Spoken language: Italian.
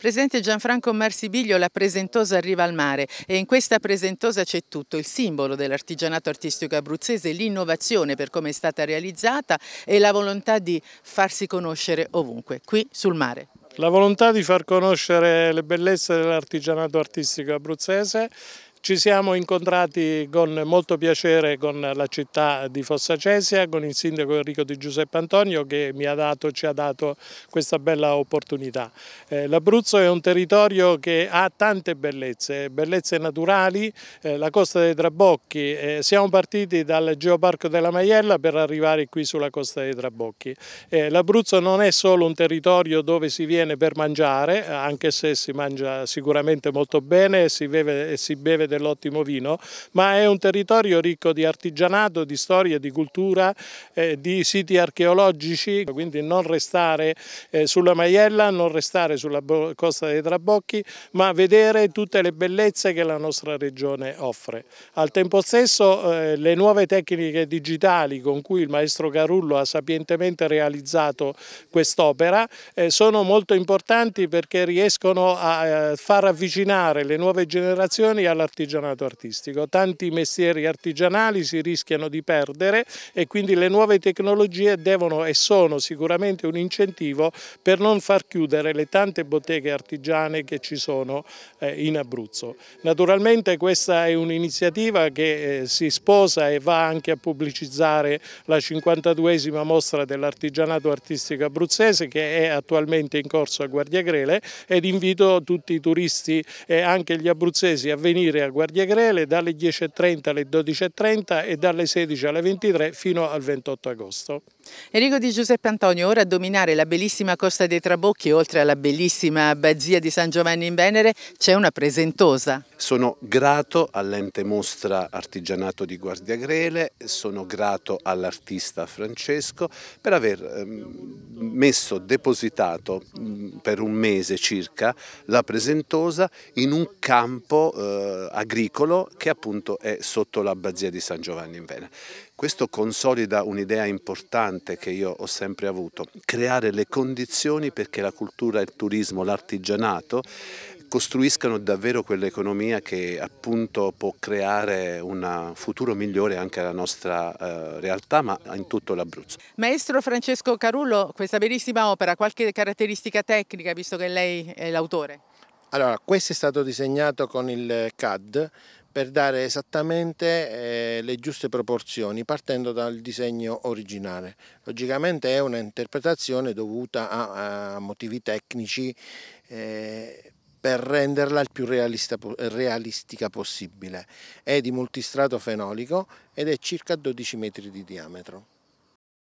Presidente Gianfranco Marsibiglio, la presentosa arriva al mare e in questa presentosa c'è tutto, il simbolo dell'artigianato artistico abruzzese, l'innovazione per come è stata realizzata e la volontà di farsi conoscere ovunque, qui sul mare. La volontà di far conoscere le bellezze dell'artigianato artistico abruzzese ci siamo incontrati con molto piacere con la città di Fossacesia, con il sindaco Enrico Di Giuseppe Antonio che ha dato, ci ha dato questa bella opportunità. Eh, L'Abruzzo è un territorio che ha tante bellezze, bellezze naturali, eh, la costa dei Trabocchi. Eh, siamo partiti dal Geoparco della Maiella per arrivare qui sulla costa dei Trabocchi. Eh, L'Abruzzo non è solo un territorio dove si viene per mangiare, anche se si mangia sicuramente molto bene e si beve, si beve dell'ottimo vino, ma è un territorio ricco di artigianato, di storia, di cultura, eh, di siti archeologici, quindi non restare eh, sulla Maiella, non restare sulla costa dei Trabocchi, ma vedere tutte le bellezze che la nostra regione offre. Al tempo stesso eh, le nuove tecniche digitali con cui il maestro Carullo ha sapientemente realizzato quest'opera eh, sono molto importanti perché riescono a eh, far avvicinare le nuove generazioni all'artigianato artigianato artistico. Tanti mestieri artigianali si rischiano di perdere e quindi le nuove tecnologie devono e sono sicuramente un incentivo per non far chiudere le tante botteghe artigiane che ci sono eh, in Abruzzo. Naturalmente questa è un'iniziativa che eh, si sposa e va anche a pubblicizzare la 52esima mostra dell'artigianato artistico abruzzese che è attualmente in corso a Guardiagrele ed invito tutti i turisti e anche gli abruzzesi a venire a al Guardia Grele dalle 10.30 alle 12.30 e dalle 16 alle 23 fino al 28 agosto. Enrico Di Giuseppe Antonio, ora a dominare la bellissima Costa dei Trabocchi, oltre alla bellissima abbazia di San Giovanni in Venere, c'è una presentosa. Sono grato all'ente mostra artigianato di Guardiagrele, sono grato all'artista Francesco per aver ehm, messo, depositato per un mese circa la presentosa in un campo eh, agricolo che appunto è sotto l'abbazia di San Giovanni in Venere. Questo consolida un'idea importante che io ho sempre avuto, creare le condizioni perché la cultura, il turismo, l'artigianato costruiscano davvero quell'economia che appunto può creare un futuro migliore anche alla nostra eh, realtà ma in tutto l'Abruzzo. Maestro Francesco Carullo, questa bellissima opera, qualche caratteristica tecnica visto che lei è l'autore? Allora, questo è stato disegnato con il CAD, per dare esattamente eh, le giuste proporzioni partendo dal disegno originale. Logicamente è un'interpretazione dovuta a, a, motivi tecnici eh, per renderla il più realista, realistica possibile. È di multistrato fenolico ed è circa 12 metri di diametro.